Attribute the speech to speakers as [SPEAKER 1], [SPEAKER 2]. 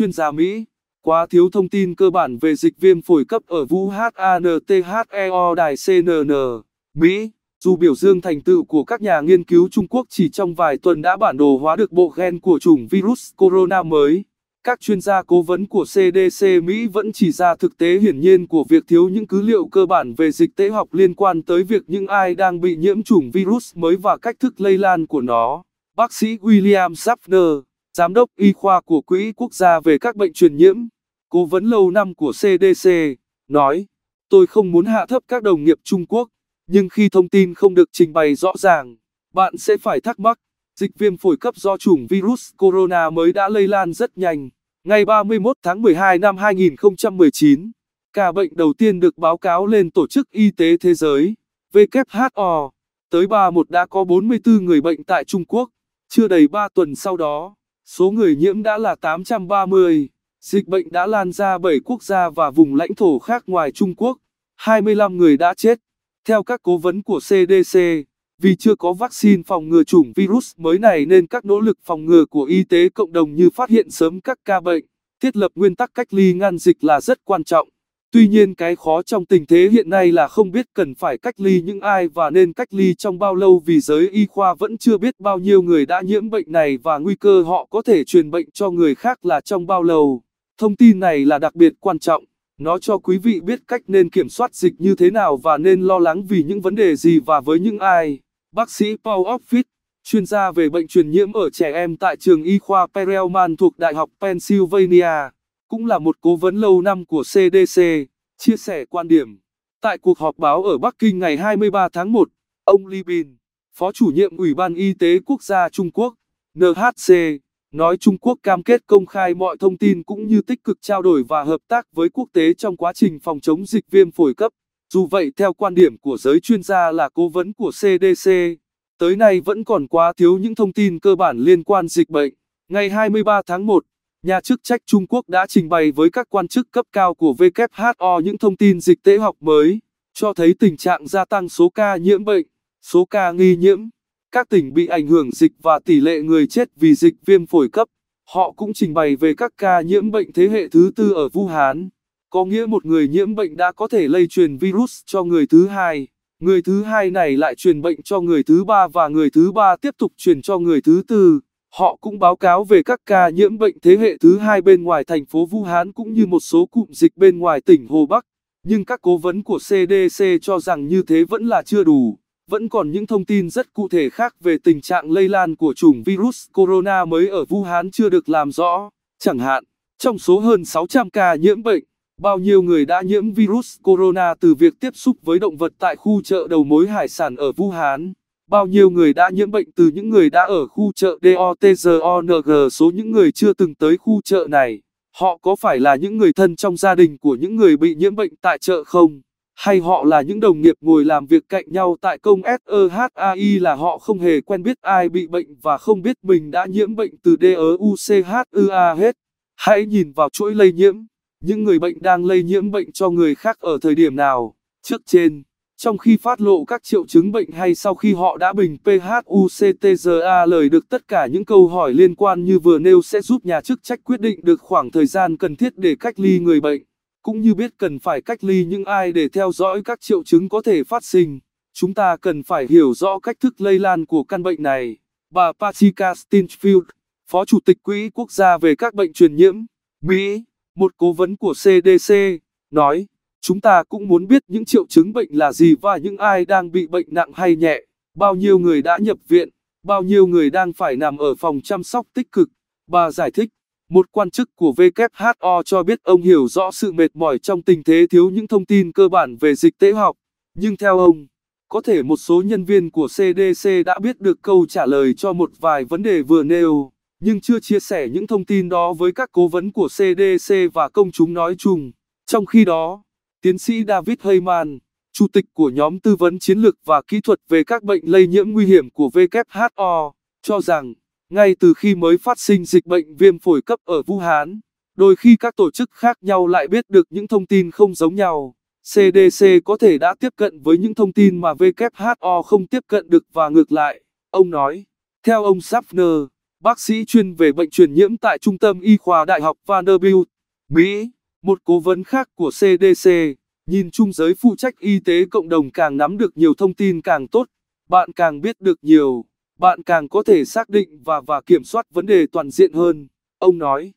[SPEAKER 1] chuyên gia Mỹ. Quá thiếu thông tin cơ bản về dịch viêm phổi cấp ở Vũ HANTHEO đài CNN, Mỹ. Dù biểu dương thành tựu của các nhà nghiên cứu Trung Quốc chỉ trong vài tuần đã bản đồ hóa được bộ gen của chủng virus corona mới, các chuyên gia cố vấn của CDC Mỹ vẫn chỉ ra thực tế hiển nhiên của việc thiếu những cứ liệu cơ bản về dịch tễ học liên quan tới việc những ai đang bị nhiễm chủng virus mới và cách thức lây lan của nó. Bác sĩ William Safner Giám đốc y khoa của Quỹ Quốc gia về các bệnh truyền nhiễm, cố vấn lâu năm của CDC, nói, tôi không muốn hạ thấp các đồng nghiệp Trung Quốc, nhưng khi thông tin không được trình bày rõ ràng, bạn sẽ phải thắc mắc, dịch viêm phổi cấp do chủng virus corona mới đã lây lan rất nhanh. Ngày 31 tháng 12 năm 2019, ca bệnh đầu tiên được báo cáo lên Tổ chức Y tế Thế giới, WHO, tới 31 đã có 44 người bệnh tại Trung Quốc, chưa đầy 3 tuần sau đó. Số người nhiễm đã là 830. Dịch bệnh đã lan ra 7 quốc gia và vùng lãnh thổ khác ngoài Trung Quốc. 25 người đã chết. Theo các cố vấn của CDC, vì chưa có vaccine phòng ngừa chủng virus mới này nên các nỗ lực phòng ngừa của y tế cộng đồng như phát hiện sớm các ca bệnh, thiết lập nguyên tắc cách ly ngăn dịch là rất quan trọng. Tuy nhiên cái khó trong tình thế hiện nay là không biết cần phải cách ly những ai và nên cách ly trong bao lâu vì giới y khoa vẫn chưa biết bao nhiêu người đã nhiễm bệnh này và nguy cơ họ có thể truyền bệnh cho người khác là trong bao lâu. Thông tin này là đặc biệt quan trọng, nó cho quý vị biết cách nên kiểm soát dịch như thế nào và nên lo lắng vì những vấn đề gì và với những ai. Bác sĩ Paul Offit, chuyên gia về bệnh truyền nhiễm ở trẻ em tại trường y khoa Perelman thuộc Đại học Pennsylvania cũng là một cố vấn lâu năm của CDC, chia sẻ quan điểm. Tại cuộc họp báo ở Bắc Kinh ngày 23 tháng 1, ông Li Bin, Phó chủ nhiệm Ủy ban Y tế Quốc gia Trung Quốc, NHC, nói Trung Quốc cam kết công khai mọi thông tin cũng như tích cực trao đổi và hợp tác với quốc tế trong quá trình phòng chống dịch viêm phổi cấp. Dù vậy theo quan điểm của giới chuyên gia là cố vấn của CDC, tới nay vẫn còn quá thiếu những thông tin cơ bản liên quan dịch bệnh. Ngày 23 tháng 1, nhà chức trách Trung Quốc đã trình bày với các quan chức cấp cao của WHO những thông tin dịch tễ học mới, cho thấy tình trạng gia tăng số ca nhiễm bệnh, số ca nghi nhiễm, các tỉnh bị ảnh hưởng dịch và tỷ lệ người chết vì dịch viêm phổi cấp. Họ cũng trình bày về các ca nhiễm bệnh thế hệ thứ tư ở Vũ Hán, có nghĩa một người nhiễm bệnh đã có thể lây truyền virus cho người thứ hai, người thứ hai này lại truyền bệnh cho người thứ ba và người thứ ba tiếp tục truyền cho người thứ tư. Họ cũng báo cáo về các ca nhiễm bệnh thế hệ thứ hai bên ngoài thành phố Vũ Hán cũng như một số cụm dịch bên ngoài tỉnh Hồ Bắc, nhưng các cố vấn của CDC cho rằng như thế vẫn là chưa đủ, vẫn còn những thông tin rất cụ thể khác về tình trạng lây lan của chủng virus corona mới ở Vũ Hán chưa được làm rõ. Chẳng hạn, trong số hơn 600 ca nhiễm bệnh, bao nhiêu người đã nhiễm virus corona từ việc tiếp xúc với động vật tại khu chợ đầu mối hải sản ở Vũ Hán. Bao nhiêu người đã nhiễm bệnh từ những người đã ở khu chợ DOTZONG số những người chưa từng tới khu chợ này. Họ có phải là những người thân trong gia đình của những người bị nhiễm bệnh tại chợ không? Hay họ là những đồng nghiệp ngồi làm việc cạnh nhau tại công SEHAI là họ không hề quen biết ai bị bệnh và không biết mình đã nhiễm bệnh từ DUCHUA e hết? Hãy nhìn vào chuỗi lây nhiễm. Những người bệnh đang lây nhiễm bệnh cho người khác ở thời điểm nào? Trước trên. Trong khi phát lộ các triệu chứng bệnh hay sau khi họ đã bình PHUCTGA, lời được tất cả những câu hỏi liên quan như vừa nêu sẽ giúp nhà chức trách quyết định được khoảng thời gian cần thiết để cách ly người bệnh, cũng như biết cần phải cách ly những ai để theo dõi các triệu chứng có thể phát sinh. Chúng ta cần phải hiểu rõ cách thức lây lan của căn bệnh này. Bà Patricia Stinchfield, Phó Chủ tịch Quỹ Quốc gia về các bệnh truyền nhiễm, Mỹ, một cố vấn của CDC, nói. Chúng ta cũng muốn biết những triệu chứng bệnh là gì và những ai đang bị bệnh nặng hay nhẹ, bao nhiêu người đã nhập viện, bao nhiêu người đang phải nằm ở phòng chăm sóc tích cực. Bà giải thích, một quan chức của WHO cho biết ông hiểu rõ sự mệt mỏi trong tình thế thiếu những thông tin cơ bản về dịch tễ học, nhưng theo ông, có thể một số nhân viên của CDC đã biết được câu trả lời cho một vài vấn đề vừa nêu, nhưng chưa chia sẻ những thông tin đó với các cố vấn của CDC và công chúng nói chung. Trong khi đó, Tiến sĩ David Heyman, chủ tịch của nhóm tư vấn chiến lược và kỹ thuật về các bệnh lây nhiễm nguy hiểm của WHO, cho rằng ngay từ khi mới phát sinh dịch bệnh viêm phổi cấp ở Vũ Hán, đôi khi các tổ chức khác nhau lại biết được những thông tin không giống nhau. CDC có thể đã tiếp cận với những thông tin mà WHO không tiếp cận được và ngược lại, ông nói. Theo ông Safner, bác sĩ chuyên về bệnh truyền nhiễm tại Trung tâm Y khoa Đại học Vanderbilt, Mỹ, một cố vấn khác của CDC, nhìn chung giới phụ trách y tế cộng đồng càng nắm được nhiều thông tin càng tốt, bạn càng biết được nhiều, bạn càng có thể xác định và và kiểm soát vấn đề toàn diện hơn, ông nói.